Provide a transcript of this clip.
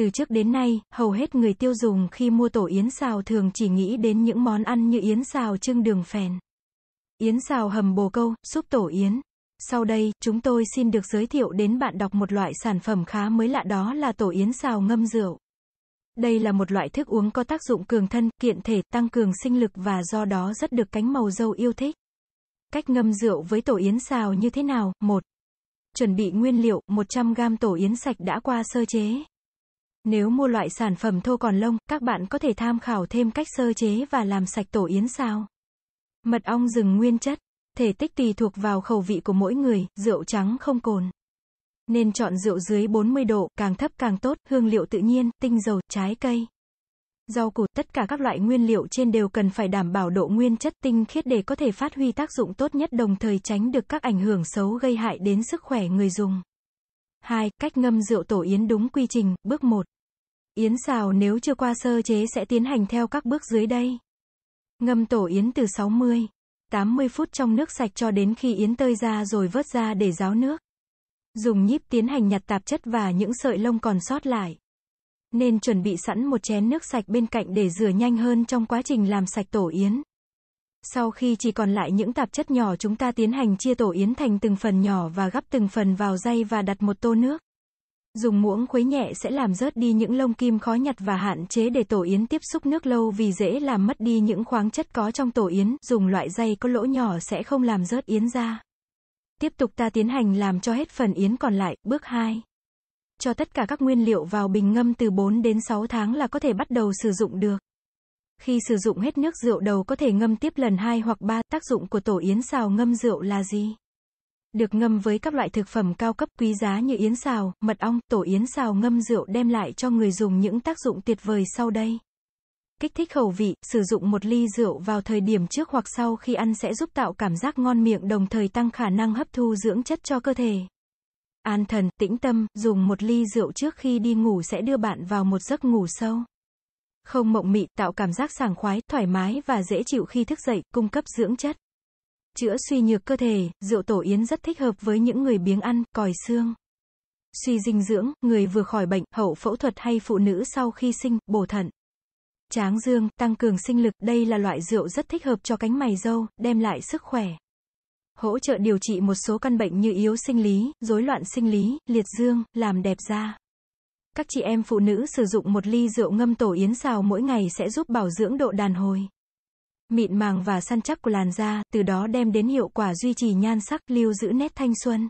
Từ trước đến nay, hầu hết người tiêu dùng khi mua tổ yến xào thường chỉ nghĩ đến những món ăn như yến xào trưng đường phèn, yến xào hầm bồ câu, súp tổ yến. Sau đây, chúng tôi xin được giới thiệu đến bạn đọc một loại sản phẩm khá mới lạ đó là tổ yến xào ngâm rượu. Đây là một loại thức uống có tác dụng cường thân, kiện thể, tăng cường sinh lực và do đó rất được cánh màu dâu yêu thích. Cách ngâm rượu với tổ yến xào như thế nào? 1. Chuẩn bị nguyên liệu, 100g tổ yến sạch đã qua sơ chế. Nếu mua loại sản phẩm thô còn lông, các bạn có thể tham khảo thêm cách sơ chế và làm sạch tổ yến sao. Mật ong rừng nguyên chất, thể tích tùy thuộc vào khẩu vị của mỗi người, rượu trắng không cồn. Nên chọn rượu dưới 40 độ, càng thấp càng tốt, hương liệu tự nhiên, tinh dầu, trái cây. Rau củ, tất cả các loại nguyên liệu trên đều cần phải đảm bảo độ nguyên chất tinh khiết để có thể phát huy tác dụng tốt nhất đồng thời tránh được các ảnh hưởng xấu gây hại đến sức khỏe người dùng. 2. Cách ngâm rượu tổ yến đúng quy trình. Bước 1. Yến xào nếu chưa qua sơ chế sẽ tiến hành theo các bước dưới đây. Ngâm tổ yến từ 60, 80 phút trong nước sạch cho đến khi yến tơi ra rồi vớt ra để ráo nước. Dùng nhíp tiến hành nhặt tạp chất và những sợi lông còn sót lại. Nên chuẩn bị sẵn một chén nước sạch bên cạnh để rửa nhanh hơn trong quá trình làm sạch tổ yến. Sau khi chỉ còn lại những tạp chất nhỏ chúng ta tiến hành chia tổ yến thành từng phần nhỏ và gắp từng phần vào dây và đặt một tô nước. Dùng muỗng khuấy nhẹ sẽ làm rớt đi những lông kim khó nhặt và hạn chế để tổ yến tiếp xúc nước lâu vì dễ làm mất đi những khoáng chất có trong tổ yến. Dùng loại dây có lỗ nhỏ sẽ không làm rớt yến ra. Tiếp tục ta tiến hành làm cho hết phần yến còn lại. Bước 2. Cho tất cả các nguyên liệu vào bình ngâm từ 4 đến 6 tháng là có thể bắt đầu sử dụng được. Khi sử dụng hết nước rượu đầu có thể ngâm tiếp lần 2 hoặc 3, tác dụng của tổ yến xào ngâm rượu là gì? Được ngâm với các loại thực phẩm cao cấp quý giá như yến xào, mật ong, tổ yến xào ngâm rượu đem lại cho người dùng những tác dụng tuyệt vời sau đây. Kích thích khẩu vị, sử dụng một ly rượu vào thời điểm trước hoặc sau khi ăn sẽ giúp tạo cảm giác ngon miệng đồng thời tăng khả năng hấp thu dưỡng chất cho cơ thể. An thần, tĩnh tâm, dùng một ly rượu trước khi đi ngủ sẽ đưa bạn vào một giấc ngủ sâu không mộng mị, tạo cảm giác sảng khoái, thoải mái và dễ chịu khi thức dậy, cung cấp dưỡng chất. Chữa suy nhược cơ thể, rượu tổ yến rất thích hợp với những người biếng ăn, còi xương. Suy dinh dưỡng, người vừa khỏi bệnh, hậu phẫu thuật hay phụ nữ sau khi sinh, bổ thận. Tráng dương, tăng cường sinh lực, đây là loại rượu rất thích hợp cho cánh mày râu, đem lại sức khỏe. Hỗ trợ điều trị một số căn bệnh như yếu sinh lý, rối loạn sinh lý, liệt dương, làm đẹp da. Các chị em phụ nữ sử dụng một ly rượu ngâm tổ yến xào mỗi ngày sẽ giúp bảo dưỡng độ đàn hồi, mịn màng và săn chắc của làn da, từ đó đem đến hiệu quả duy trì nhan sắc, lưu giữ nét thanh xuân.